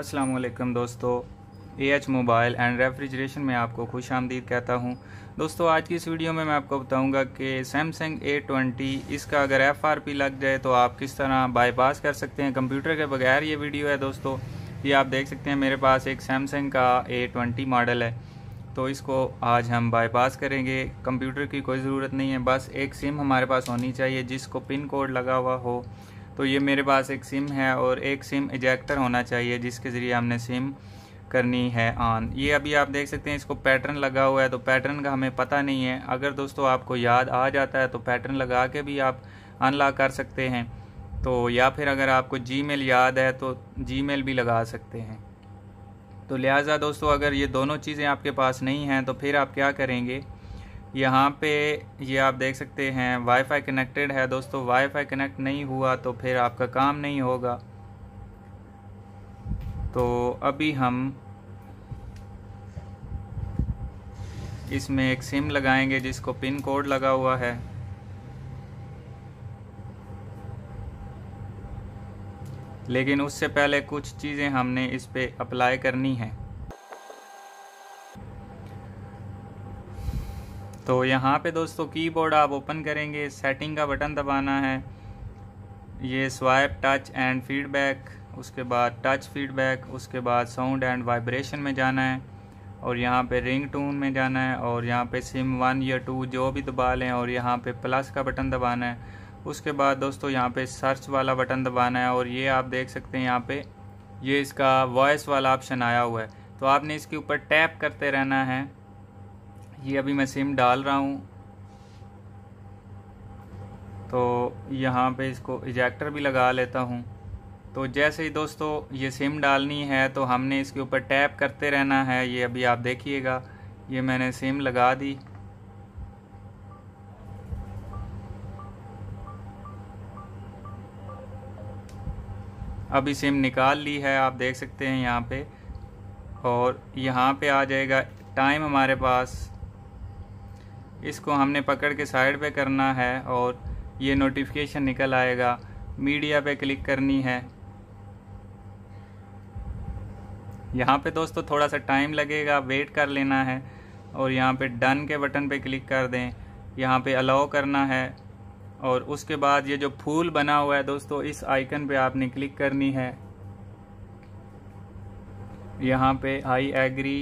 अस्सलाम वालेकुम दोस्तों A H mobile and refrigeration में आपको खुश आमदीद कहता हूँ दोस्तों आज की इस वीडियो में मैं आपको बताऊँगा कि सैमसंग ए ट्वेंटी इसका अगर एफ आर पी लग जाए तो आप किस तरह बाईपास कर सकते हैं कंप्यूटर के बगैर ये वीडियो है दोस्तों ये आप देख सकते हैं मेरे पास एक सैमसंग का ए ट्वेंटी मॉडल है तो इसको आज हम बाईपास करेंगे कंप्यूटर की कोई ज़रूरत नहीं है बस एक सिम हमारे पास होनी चाहिए जिसको पिन कोड लगा हुआ हो तो ये मेरे पास एक सिम है और एक सिम इजेक्टर होना चाहिए जिसके ज़रिए हमने सिम करनी है ऑन ये अभी आप देख सकते हैं इसको पैटर्न लगा हुआ है तो पैटर्न का हमें पता नहीं है अगर दोस्तों आपको याद आ जाता है तो पैटर्न लगा के भी आप अनलॉक कर सकते हैं तो या फिर अगर आपको जी याद है तो जी भी लगा सकते हैं तो लिहाजा दोस्तों अगर ये दोनों चीज़ें आपके पास नहीं हैं तो फिर आप क्या करेंगे यहाँ पे ये आप देख सकते हैं वाईफाई कनेक्टेड है दोस्तों वाईफाई कनेक्ट नहीं हुआ तो फिर आपका काम नहीं होगा तो अभी हम इसमें एक सिम लगाएंगे जिसको पिन कोड लगा हुआ है लेकिन उससे पहले कुछ चीज़ें हमने इस पर अप्लाई करनी है तो यहाँ पे दोस्तों कीबोर्ड आप ओपन करेंगे सेटिंग का बटन दबाना है ये स्वाइप टच एंड फीडबैक उसके बाद टच फीडबैक उसके बाद साउंड एंड वाइब्रेशन में जाना है और यहाँ पे रिंग टून में जाना है और यहाँ पे सिम वन या टू जो भी दबा लें और यहाँ पे प्लस का बटन दबाना है उसके बाद दोस्तों यहाँ पे सर्च वाला बटन दबाना है और ये आप देख सकते हैं यहाँ पे ये इसका वॉइस वाला ऑप्शन आया हुआ है तो आपने इसके ऊपर टैप करते रहना है ये अभी मैं सिम डाल रहा हूँ तो यहाँ पे इसको इजेक्टर भी लगा लेता हूँ तो जैसे ही दोस्तों ये सिम डालनी है तो हमने इसके ऊपर टैप करते रहना है ये अभी आप देखिएगा ये मैंने सिम लगा दी अभी सिम निकाल ली है आप देख सकते हैं यहाँ पे और यहाँ पे आ जाएगा टाइम हमारे पास इसको हमने पकड़ के साइड पे करना है और ये नोटिफिकेशन निकल आएगा मीडिया पे क्लिक करनी है यहाँ पे दोस्तों थोड़ा सा टाइम लगेगा वेट कर लेना है और यहाँ पे डन के बटन पे क्लिक कर दें यहाँ पे अलाउ करना है और उसके बाद ये जो फूल बना हुआ है दोस्तों इस आइकन पे आपने क्लिक करनी है यहाँ पे आई एग्री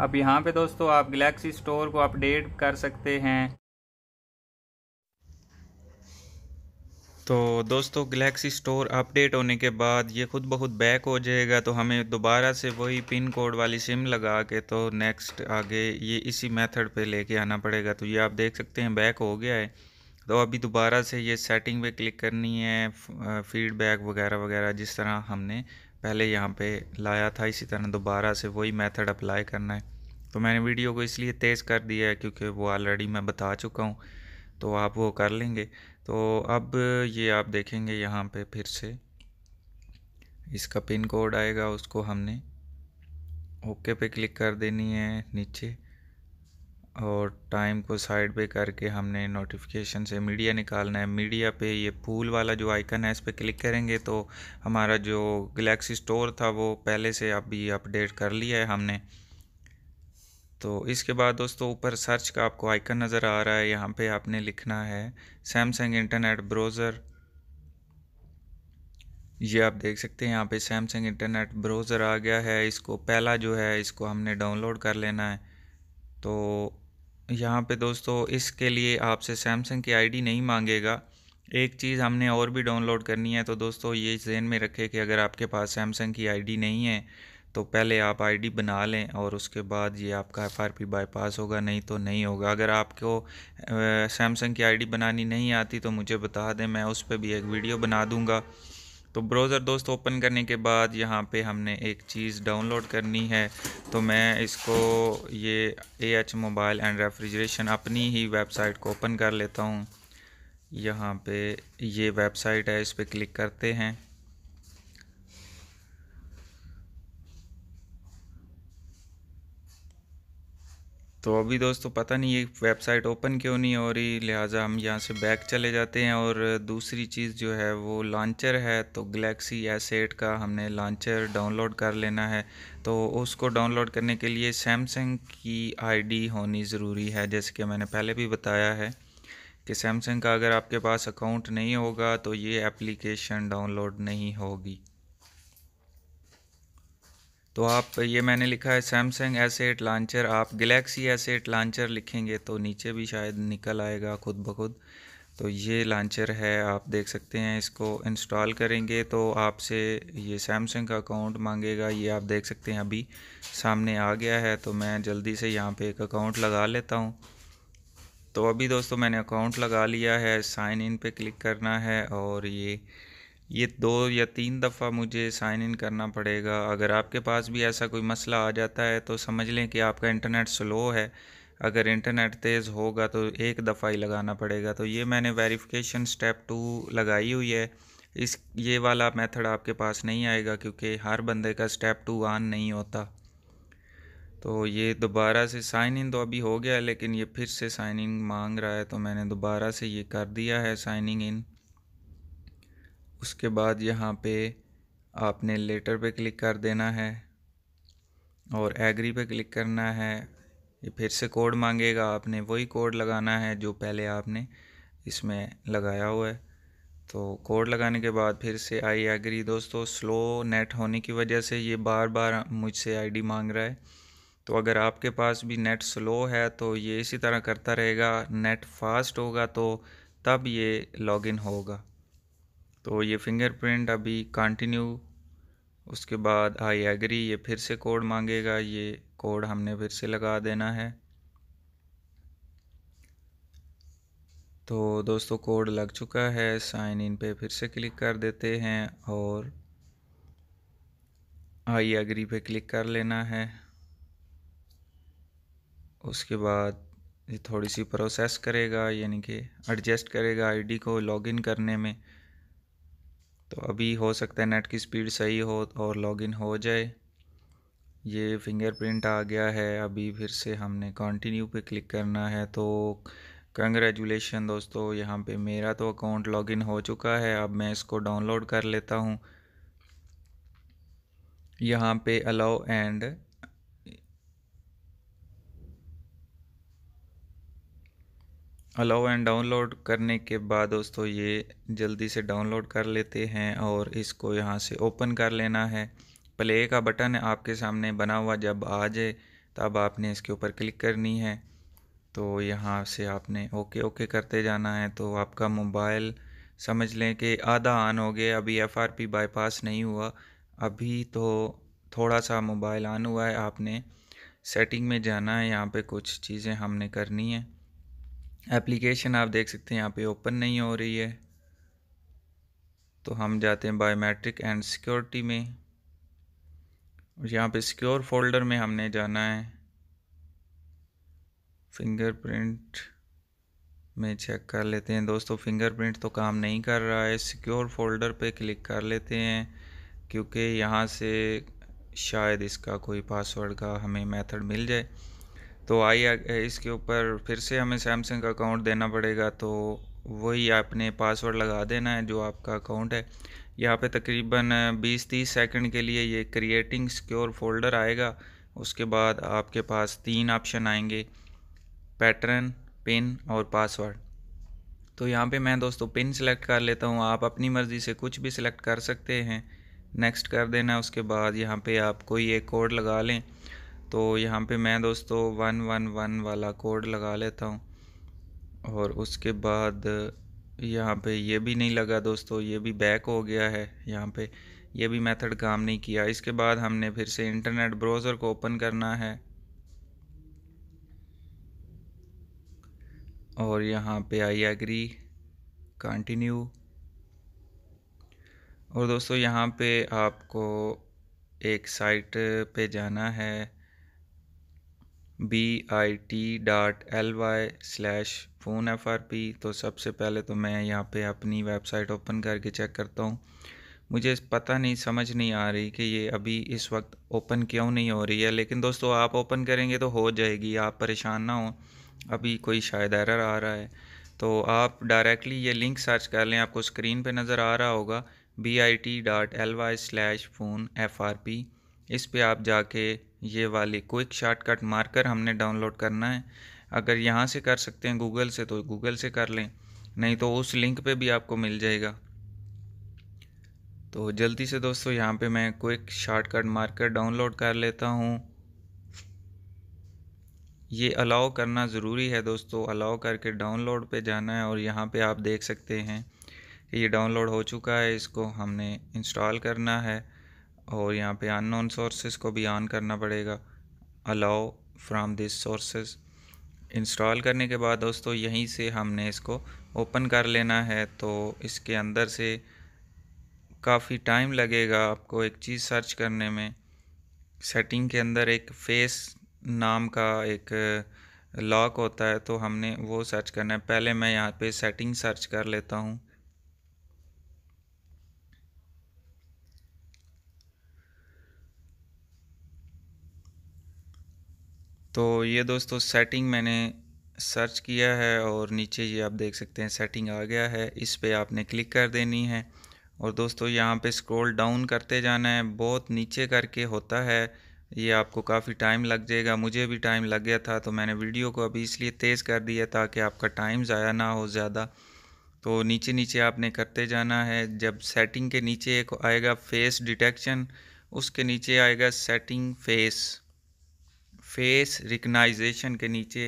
अब यहाँ पे दोस्तों आप गलेक्सी स्टोर को अपडेट कर सकते हैं तो दोस्तों गलेक्सी स्टोर अपडेट होने के बाद ये खुद बहुत बैक हो जाएगा तो हमें दोबारा से वही पिन कोड वाली सिम लगा के तो नेक्स्ट आगे ये इसी मेथड पे लेके आना पड़ेगा तो ये आप देख सकते हैं बैक हो गया है तो अभी दोबारा से ये सेटिंग पे क्लिक करनी है फीडबैक वगैरह वगैरह जिस तरह हमने पहले यहाँ पे लाया था इसी तरह दोबारा से वही मेथड अप्लाई करना है तो मैंने वीडियो को इसलिए तेज़ कर दिया है क्योंकि वो ऑलरेडी मैं बता चुका हूँ तो आप वो कर लेंगे तो अब ये आप देखेंगे यहाँ पर फिर से इसका पिन कोड आएगा उसको हमने ओके पे क्लिक कर देनी है नीचे और टाइम को साइड पे करके हमने नोटिफिकेशन से मीडिया निकालना है मीडिया पे ये फूल वाला जो आइकन है इस पर क्लिक करेंगे तो हमारा जो गलेक्सी स्टोर था वो पहले से अभी अपडेट कर लिया है हमने तो इसके बाद दोस्तों ऊपर सर्च का आपको आइकन नज़र आ रहा है यहाँ पे आपने लिखना है सैमसंग इंटरनेट ब्राउज़र ये आप देख सकते हैं यहाँ पे सैमसंग इंटरनेट ब्राउज़र आ गया है इसको पहला जो है इसको हमने डाउनलोड कर लेना है तो यहाँ पे दोस्तों इसके लिए आपसे सैमसंग की आईडी नहीं मांगेगा एक चीज़ हमने और भी डाउनलोड करनी है तो दोस्तों ये जहन में रखें कि अगर आपके पास सैमसंग की आईडी नहीं है तो पहले आप आईडी बना लें और उसके बाद ये आपका एफआरपी बाईपास होगा नहीं तो नहीं होगा अगर आपको सैमसंग की आईडी बनानी नहीं आती तो मुझे बता दें मैं उस पर भी एक वीडियो बना दूँगा तो ब्राउज़र दोस्त ओपन करने के बाद यहाँ पे हमने एक चीज़ डाउनलोड करनी है तो मैं इसको ये A H mobile and refrigeration अपनी ही वेबसाइट को ओपन कर लेता हूँ यहाँ पे ये वेबसाइट है इस पर क्लिक करते हैं तो अभी दोस्तों तो पता नहीं ये वेबसाइट ओपन क्यों नहीं हो रही लिहाजा हम यहाँ से बैक चले जाते हैं और दूसरी चीज़ जो है वो लॉन्चर है तो गलेक्सी एस एट का हमने लॉन्चर डाउनलोड कर लेना है तो उसको डाउनलोड करने के लिए सैमसंग की आईडी होनी ज़रूरी है जैसे कि मैंने पहले भी बताया है कि सैमसंग का अगर आपके पास अकाउंट नहीं होगा तो ये एप्लीकेशन डाउनलोड नहीं होगी तो आप ये मैंने लिखा है सैमसंग एस एट लॉन्चर आप गलेक्सी एस एट लॉन्चर लिखेंगे तो नीचे भी शायद निकल आएगा खुद ब खुद तो ये लॉन्चर है आप देख सकते हैं इसको इंस्टॉल करेंगे तो आपसे ये सैमसंग का अकाउंट मांगेगा ये आप देख सकते हैं अभी सामने आ गया है तो मैं जल्दी से यहाँ पे एक अकाउंट लगा लेता हूँ तो अभी दोस्तों मैंने अकाउंट लगा लिया है साइन इन पे क्लिक करना है और ये ये दो या तीन दफ़ा मुझे साइन इन करना पड़ेगा अगर आपके पास भी ऐसा कोई मसला आ जाता है तो समझ लें कि आपका इंटरनेट स्लो है अगर इंटरनेट तेज़ होगा तो एक दफ़ा ही लगाना पड़ेगा तो ये मैंने वेरिफिकेशन स्टेप टू लगाई हुई है इस ये वाला मेथड आपके पास नहीं आएगा क्योंकि हर बंदे का स्टेप टू ऑन नहीं होता तो ये दोबारा से साइन इन तो अभी हो गया लेकिन ये फिर से साइन इन मांग रहा है तो मैंने दोबारा से ये कर दिया है साइनिंग इन उसके बाद यहाँ पे आपने लेटर पे क्लिक कर देना है और एग्री पे क्लिक करना है ये फिर से कोड मांगेगा आपने वही कोड लगाना है जो पहले आपने इसमें लगाया हुआ है तो कोड लगाने के बाद फिर से आई एग्री दोस्तों स्लो नेट होने की वजह से ये बार बार मुझसे आईडी मांग रहा है तो अगर आपके पास भी नेट स्लो है तो ये इसी तरह करता रहेगा नेट फास्ट होगा तो तब ये लॉगिन होगा तो ये फिंगरप्रिंट अभी कंटिन्यू उसके बाद आई एग्री ये फिर से कोड मांगेगा ये कोड हमने फिर से लगा देना है तो दोस्तों कोड लग चुका है साइन इन पे फिर से क्लिक कर देते हैं और आई एग्री पे क्लिक कर लेना है उसके बाद ये थोड़ी सी प्रोसेस करेगा यानी कि एडजस्ट करेगा आईडी को लॉगिन करने में तो अभी हो सकता है नेट की स्पीड सही हो और लॉगिन हो जाए ये फिंगरप्रिंट आ गया है अभी फिर से हमने कंटिन्यू पे क्लिक करना है तो कंग्रेजुलेशन दोस्तों यहाँ पे मेरा तो अकाउंट लॉगिन हो चुका है अब मैं इसको डाउनलोड कर लेता हूँ यहाँ पे allow and allow and download करने के बाद दोस्तों ये जल्दी से डाउनलोड कर लेते हैं और इसको यहाँ से ओपन कर लेना है प्ले का बटन आपके सामने बना हुआ जब आ जाए तब आपने इसके ऊपर क्लिक करनी है तो यहाँ से आपने ओके ओके करते जाना है तो आपका मोबाइल समझ लें कि आधा ऑन हो गया अभी एफ आर पी बाईपास नहीं हुआ अभी तो थोड़ा सा मोबाइल ऑन हुआ है आपने सेटिंग में जाना है यहाँ पे कुछ चीज़ें हमने करनी है एप्लीकेशन आप देख सकते हैं यहाँ पे ओपन नहीं हो रही है तो हम जाते हैं बायोमेट्रिक एंड सिक्योरिटी में यहाँ पे सिक्योर फोल्डर में हमने जाना है फिंगरप्रिंट में चेक कर लेते हैं दोस्तों फिंगरप्रिंट तो काम नहीं कर रहा है सिक्योर फोल्डर पे क्लिक कर लेते हैं क्योंकि यहाँ से शायद इसका कोई पासवर्ड का हमें मेथड मिल जाए तो आई इसके ऊपर फिर से हमें सैमसंग का अकाउंट देना पड़ेगा तो वही आपने पासवर्ड लगा देना है जो आपका अकाउंट है यहाँ पे तकरीबन 20-30 सेकंड के लिए ये क्रिएटिंग सिक्योर फोल्डर आएगा उसके बाद आपके पास तीन ऑप्शन आएंगे पैटर्न पिन और पासवर्ड तो यहाँ पे मैं दोस्तों पिन सेलेक्ट कर लेता हूँ आप अपनी मर्ज़ी से कुछ भी सिलेक्ट कर सकते हैं नेक्स्ट कर देना उसके बाद यहाँ पे आप कोई एक कोड लगा लें तो यहाँ पे मैं दोस्तों वन वन वन वाला कोड लगा लेता हूँ और उसके बाद यहाँ पे ये भी नहीं लगा दोस्तों ये भी बैक हो गया है यहाँ पे ये भी मेथड काम नहीं किया इसके बाद हमने फिर से इंटरनेट ब्राउज़र को ओपन करना है और यहाँ पे आई एग्री कंटिन्यू और दोस्तों यहाँ पे आपको एक साइट पे जाना है B I T dot L Y slash phone F R P तो सबसे पहले तो मैं यहाँ पे अपनी वेबसाइट ओपन करके चेक करता हूँ मुझे पता नहीं समझ नहीं आ रही कि ये अभी इस वक्त ओपन क्यों नहीं हो रही है लेकिन दोस्तों आप ओपन करेंगे तो हो जाएगी आप परेशान ना हो अभी कोई शायद एरर आ रहा है तो आप डायरेक्टली ये लिंक सर्च कर लें आपको स्क्रीन पे नज़र आ रहा होगा B I T dot L Y slash phone F R P इस पर आप जाके ये वाली क्विक शॉर्टकट मार्कर हमने डाउनलोड करना है अगर यहाँ से कर सकते हैं गूगल से तो गूगल से कर लें नहीं तो उस लिंक पे भी आपको मिल जाएगा तो जल्दी से दोस्तों यहाँ पे मैं क्विक शॉर्टकट मार्कर डाउनलोड कर लेता हूँ ये अलाउ करना ज़रूरी है दोस्तों अलाउ करके डाउनलोड पे जाना है और यहाँ पे आप देख सकते हैं कि ये डाउनलोड हो चुका है इसको हमने इंस्टॉल करना है और यहाँ पे अननोन सोर्सेज को भी ऑन करना पड़ेगा allow from this sources install करने के बाद दोस्तों यहीं से हमने इसको ओपन कर लेना है तो इसके अंदर से काफ़ी टाइम लगेगा आपको एक चीज़ सर्च करने में सेटिंग के अंदर एक फेस नाम का एक लॉक होता है तो हमने वो सर्च करना है पहले मैं यहाँ पे सेटिंग सर्च कर लेता हूँ तो ये दोस्तों सेटिंग मैंने सर्च किया है और नीचे ये आप देख सकते हैं सेटिंग आ गया है इस पर आपने क्लिक कर देनी है और दोस्तों यहाँ पे स्क्रॉल डाउन करते जाना है बहुत नीचे करके होता है ये आपको काफ़ी टाइम लग जाएगा मुझे भी टाइम लग गया था तो मैंने वीडियो को अभी इसलिए तेज़ कर दिया ताकि आपका टाइम ज़ाया ना हो ज़्यादा तो नीचे नीचे आपने करते जाना है जब सेटिंग के नीचे एक आएगा फेस डिटेक्शन उसके नीचे आएगा सेटिंग फेस फेस रिकनाइजेशन के नीचे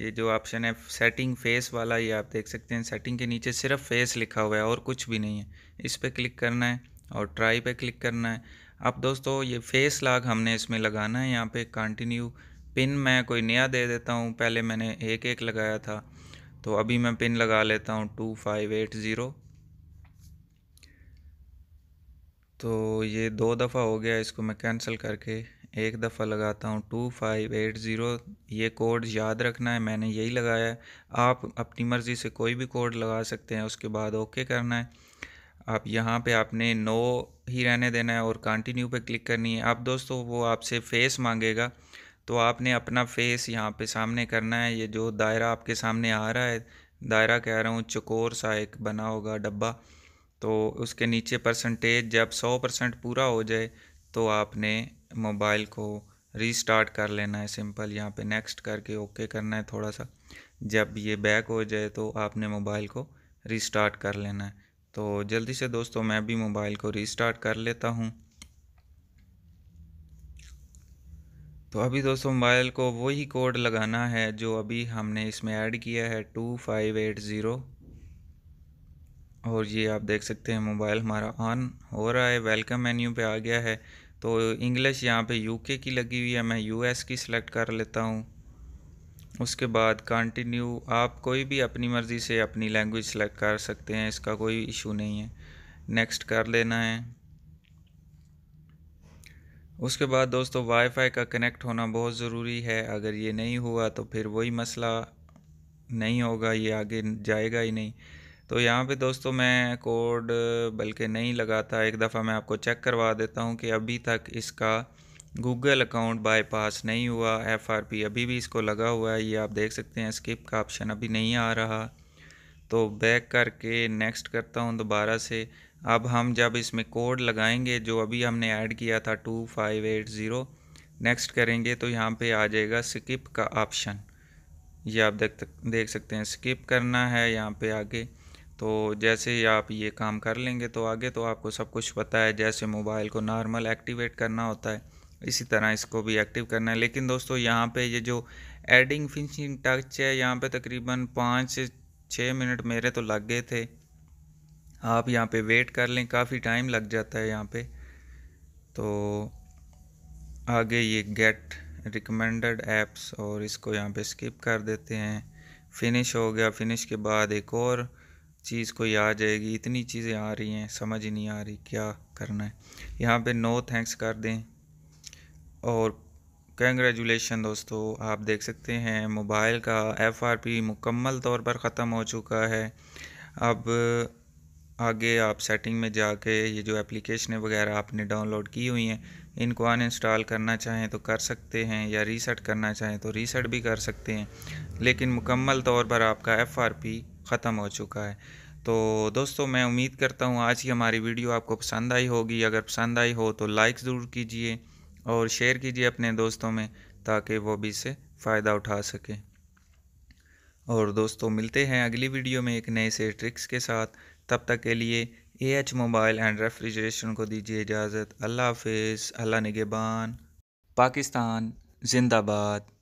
ये जो ऑप्शन है सेटिंग फेस वाला ये आप देख सकते हैं सेटिंग के नीचे सिर्फ फेस लिखा हुआ है और कुछ भी नहीं है इस पर क्लिक करना है और ट्राई पे क्लिक करना है अब दोस्तों ये फेस लाग हमने इसमें लगाना है यहाँ पे कंटिन्यू पिन मैं कोई नया दे देता हूँ पहले मैंने एक एक लगाया था तो अभी मैं पिन लगा लेता हूँ टू फाइव एट ज़ीरो तो ये दो दफ़ा हो गया इसको मैं कैंसिल करके एक दफ़ा लगाता हूँ टू फाइव एट ज़ीरो ये कोड याद रखना है मैंने यही लगाया है आप अपनी मर्ज़ी से कोई भी कोड लगा सकते हैं उसके बाद ओके करना है आप यहाँ पे आपने नो ही रहने देना है और कंटिन्यू पे क्लिक करनी है आप दोस्तों वो आपसे फ़ेस मांगेगा तो आपने अपना फ़ेस यहाँ पे सामने करना है ये जो दायरा आपके सामने आ रहा है दायरा कह रहा हूँ चकोर सा एक बना होगा डब्बा तो उसके नीचे परसेंटेज जब सौ परसेंट पूरा हो जाए तो आपने मोबाइल को रीस्टार्ट कर लेना है सिंपल यहाँ पे नेक्स्ट करके ओके करना है थोड़ा सा जब ये बैक हो जाए तो आपने मोबाइल को रीस्टार्ट कर लेना है तो जल्दी से दोस्तों मैं भी मोबाइल को रीस्टार्ट कर लेता हूँ तो अभी दोस्तों मोबाइल को वही कोड लगाना है जो अभी हमने इसमें ऐड किया है टू फाइव एट ज़ीरो और ये आप देख सकते हैं मोबाइल हमारा ऑन हो रहा है वेलकम मेन्यू पे आ गया है तो इंग्लिश यहाँ पे यूके की लगी हुई है मैं यूएस की सिलेक्ट कर लेता हूँ उसके बाद कंटिन्यू आप कोई भी अपनी मर्ज़ी से अपनी लैंग्वेज सेलेक्ट कर सकते हैं इसका कोई इशू नहीं है नेक्स्ट कर लेना है उसके बाद दोस्तों वाईफाई का कनेक्ट होना बहुत ज़रूरी है अगर ये नहीं हुआ तो फिर वही मसला नहीं होगा ये आगे जाएगा ही नहीं तो यहाँ पे दोस्तों मैं कोड बल्कि नहीं लगाता एक दफ़ा मैं आपको चेक करवा देता हूँ कि अभी तक इसका गूगल अकाउंट बाईपास नहीं हुआ एफआरपी अभी भी इसको लगा हुआ है ये आप देख सकते हैं स्किप का ऑप्शन अभी नहीं आ रहा तो बैक करके नेक्स्ट करता हूँ दोबारा से अब हम जब इसमें कोड लगाएंगे जो अभी हमने ऐड किया था two five eight zero next करेंगे तो यहाँ पे आ जाएगा स्किप का ऑप्शन ये आप देख देख सकते हैं स्किप करना है यहाँ पे आगे तो जैसे ही आप ये काम कर लेंगे तो आगे तो आपको सब कुछ पता है जैसे मोबाइल को नॉर्मल एक्टिवेट करना होता है इसी तरह इसको भी एक्टिव करना है लेकिन दोस्तों यहाँ पे ये जो एडिंग फिनिशिंग टच है यहाँ पे तकरीबन पाँच से छः मिनट मेरे तो लग गए थे आप यहाँ पे वेट कर लें काफ़ी टाइम लग जाता है यहाँ पे तो आगे ये गेट रिकमेंडेड ऐप्स और इसको यहाँ पे स्किप कर देते हैं फिनिश हो गया फिनिश के बाद एक और चीज़ कोई आ जाएगी इतनी चीज़ें आ रही हैं समझ ही नहीं आ रही क्या करना है यहाँ पे नो थैंक्स कर दें और कंग्रेजुलेशन दोस्तों आप देख सकते हैं मोबाइल का एफ आर पी मुकम्मल तौर पर ख़त्म हो चुका है अब आगे आप सेटिंग में जाके ये जो एप्लीकेशन वगैरह आपने डाउनलोड की हुई हैं इनको अन इंस्टॉल करना चाहें तो कर सकते हैं या रीसेट करना चाहें तो रीसेट भी कर सकते हैं लेकिन मुकम्मल तौर पर आपका एफ आर पी ख़त्म हो चुका है तो दोस्तों मैं उम्मीद करता हूँ आज की हमारी वीडियो आपको पसंद आई होगी अगर पसंद आई हो तो लाइक ज़रूर कीजिए और शेयर कीजिए अपने दोस्तों में ताकि वो भी इससे फ़ायदा उठा सके और दोस्तों मिलते हैं अगली वीडियो में एक नए से ट्रिक्स के साथ तब तक के लिए A H mobile and refrigeration को दीजिए इजाज़त अल्लाह हाफिज़ अल्लाह निगेबान पाकिस्तान जिंदाबाद